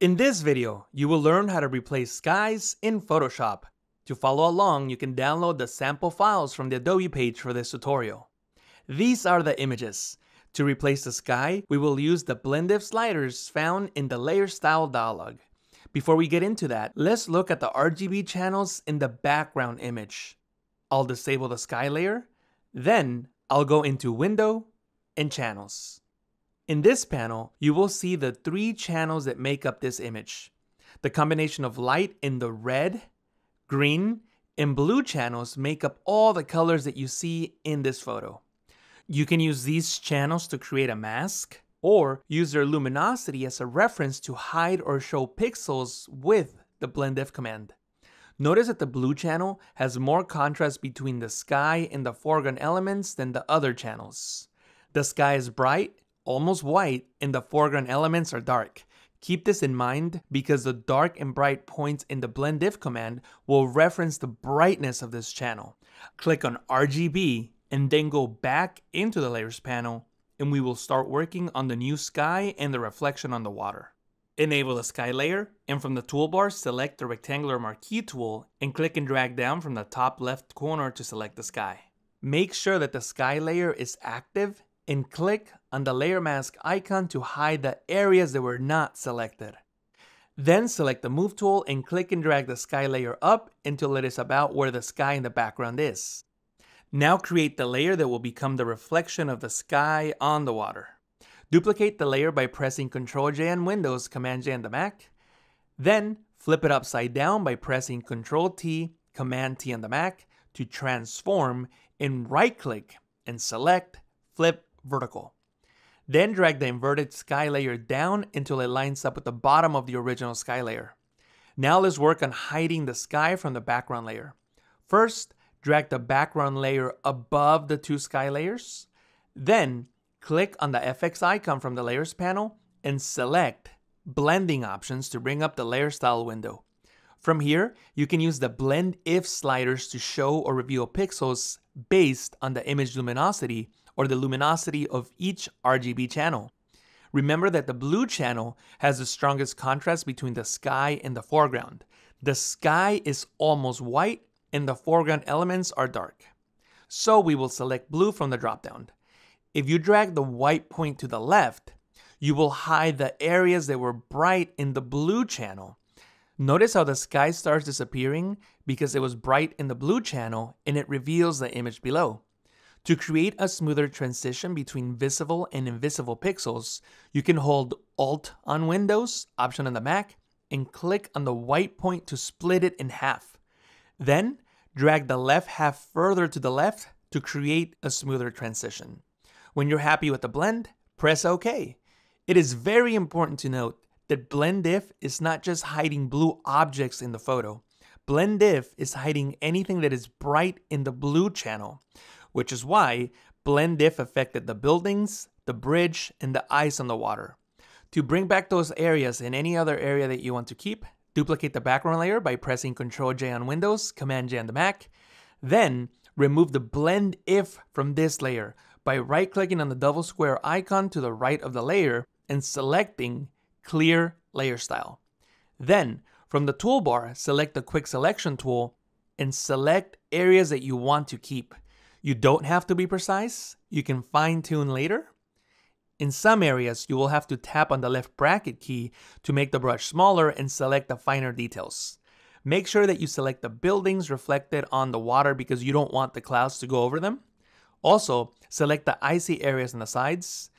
In this video, you will learn how to replace skies in Photoshop. To follow along, you can download the sample files from the Adobe page for this tutorial. These are the images. To replace the sky, we will use the blendif sliders found in the layer style dialog. Before we get into that, let's look at the RGB channels in the background image. I'll disable the sky layer, then I'll go into window and channels. In this panel, you will see the three channels that make up this image. The combination of light in the red, green, and blue channels make up all the colors that you see in this photo. You can use these channels to create a mask, or use their luminosity as a reference to hide or show pixels with the blendf command. Notice that the blue channel has more contrast between the sky and the foreground elements than the other channels. The sky is bright, almost white and the foreground elements are dark. Keep this in mind because the dark and bright points in the blendif command will reference the brightness of this channel. Click on RGB and then go back into the layers panel and we will start working on the new sky and the reflection on the water. Enable the sky layer and from the toolbar select the rectangular marquee tool and click and drag down from the top left corner to select the sky. Make sure that the sky layer is active and click on the layer mask icon to hide the areas that were not selected. Then select the move tool and click and drag the sky layer up until it is about where the sky in the background is. Now create the layer that will become the reflection of the sky on the water. Duplicate the layer by pressing Ctrl J on Windows, Command J on the Mac. Then flip it upside down by pressing Ctrl T, Command T on the Mac to transform and right click and select Flip Vertical. Then drag the inverted sky layer down until it lines up with the bottom of the original sky layer. Now let's work on hiding the sky from the background layer. First, drag the background layer above the two sky layers. Then, click on the FX icon from the Layers panel and select Blending Options to bring up the Layer Style window. From here, you can use the Blend If sliders to show or reveal pixels based on the image luminosity or the luminosity of each RGB channel. Remember that the blue channel has the strongest contrast between the sky and the foreground. The sky is almost white and the foreground elements are dark. So we will select blue from the dropdown. If you drag the white point to the left, you will hide the areas that were bright in the blue channel. Notice how the sky starts disappearing because it was bright in the blue channel and it reveals the image below. To create a smoother transition between visible and invisible pixels, you can hold Alt on Windows, Option on the Mac, and click on the white point to split it in half. Then, drag the left half further to the left to create a smoother transition. When you're happy with the blend, press OK. It is very important to note that Blend If is not just hiding blue objects in the photo. Blend If is hiding anything that is bright in the blue channel which is why Blend Diff affected the buildings, the bridge, and the ice on the water. To bring back those areas and any other area that you want to keep, duplicate the background layer by pressing Ctrl J on Windows, Command J on the Mac. Then remove the blend if from this layer by right clicking on the double square icon to the right of the layer and selecting clear layer style. Then from the toolbar, select the quick selection tool and select areas that you want to keep. You don't have to be precise. You can fine tune later. In some areas, you will have to tap on the left bracket key to make the brush smaller and select the finer details. Make sure that you select the buildings reflected on the water because you don't want the clouds to go over them. Also, select the icy areas on the sides.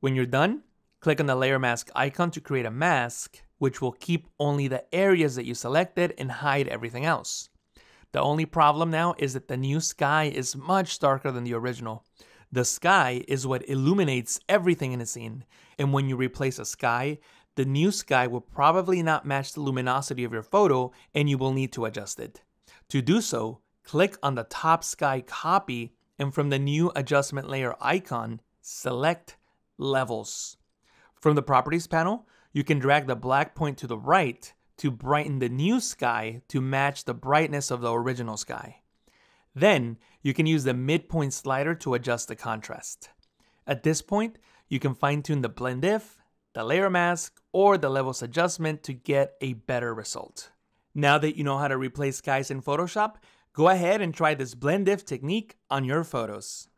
When you're done, click on the layer mask icon to create a mask, which will keep only the areas that you selected and hide everything else. The only problem now is that the new sky is much darker than the original. The sky is what illuminates everything in a scene, and when you replace a sky, the new sky will probably not match the luminosity of your photo and you will need to adjust it. To do so, click on the top sky copy and from the new adjustment layer icon, select levels. From the properties panel, you can drag the black point to the right to brighten the new sky to match the brightness of the original sky. Then, you can use the midpoint slider to adjust the contrast. At this point, you can fine tune the blend if, the layer mask, or the levels adjustment to get a better result. Now that you know how to replace skies in Photoshop, go ahead and try this blend if technique on your photos.